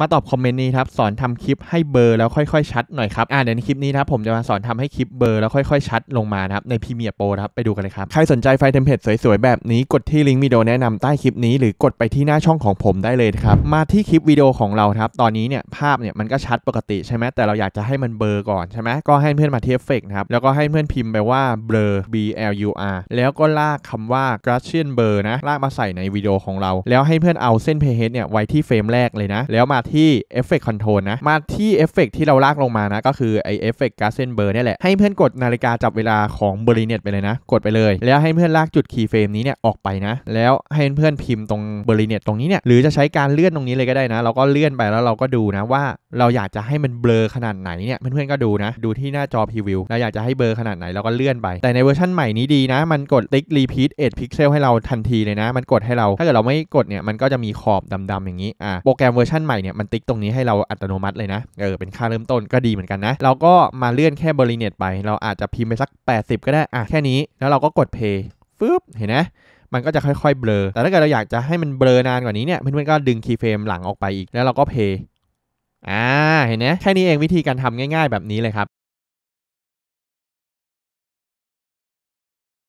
มาตอบคอมเมนต์นี้ครับสอนทำคลิปให้เบอร์แล้วค่อยๆชัดหน่อยครับอ่าเดี๋ยวในคลิปนี้นะครับผมจะมาสอนทำให้คลิปเบอร์แล้วค่อย ๆ ชัดลงมานะครับในพรีเมียร์โปรครับไปดูกันเลยครับใครสนใจ ไฟเทมเพลตสวย ๆ แบบนี้กดที่ลิงก์วิดีโอแนะนำใต้คลิปนี้หรือกดไปที่หน้าช่องของผมได้เลยครับมาที่คลิปวิดีโอของเราครับตอนนี้เนี่ยภาพเนี่ยมันก็ชัดปกติใช่ไหมแต่เราอยากจะให้มันเบอร์ก่อนใช่ไหมก็ให้เพื่อนมาเทียบเฟกนะครับแล้วก็ให้เพื่อนพิมพ์ไปว่า blur b l u r แล้วก็ลากคำว่า g a เช s i น n blur นะลากมาใส่ในวิดีโอของเราแล้วให้เพื่อนเอาเส้นเพเฮดเนี่ยไว้ที่เฟรมแรกเลยนะ แล้วมาที่เอฟเฟกต์คอนโทรลนะมาที่เอฟเฟกต์ที่เราลากลงมานะก็คือไอเอฟเฟกต์การเซนเบอร์นี่แหละให้เพื่อนกดนาฬิกาจับเวลาของบริเนตไปเลยนะ กดไปเลย แล้วให้เพื่อนลากจุดคีย์เฟรมนี้เนี่ยออกไปนะแล้วให้เพื่อนพิมพ์ตรงบริเนตตรงนี้เนี่ยหรือจะใช้การเลื่อนตรงนี้เลยก็ได้นะเราก็เลื่อนไปแล้วเราก็ดูนะว่าเราอยากจะให้มันเบลอขนาดไหนเนี่ยเพื่อนๆก็ดูนะ ดูที่หน้าจอพรีวิวเราอยากจะให้เบลอขนาดไหนเราก็เลื่อนไปแต่ในเวอร์ชันใหม่นี้ดีนะมันกดติ๊กรีพีทเอ็ดพิกเซลให้เราทันทีเลยนะ มันกดให้เราถ้าเกิดเราไม่กดเนี่ยมันก็จะมีขอบดำๆอย่างนี้อ่าโปรแกรมเวอร์ชันใหม่เนี่ยมันติ๊กตรงนี้ให้เราอัตโนมัติเลยนะ เออเป็นค่าเริ่มต้นก็ดีเหมือนกันนะ เราก็มาเลื่อนแค่บริเนตไป เราอาจจะพิมพ์ไปสัก 80 ก็ได้ อ่ะ แค่นี้ แล้วเราก็กดเพย์ฟึบเห็นไหมมันก็จะค่อยๆเบลอ แต่ถ้าเกิดเราอยากจะให้มันเบลอนานกว่านี้เนี่ย เพื่อนๆ ก็ดึงคีย์เฟรมหลังออกไปอีก แล้วเราก็เพย์อ่า เห็นไหมแค่นี้เองวิธีการทำง่าย ๆแบบนี้เลยครับ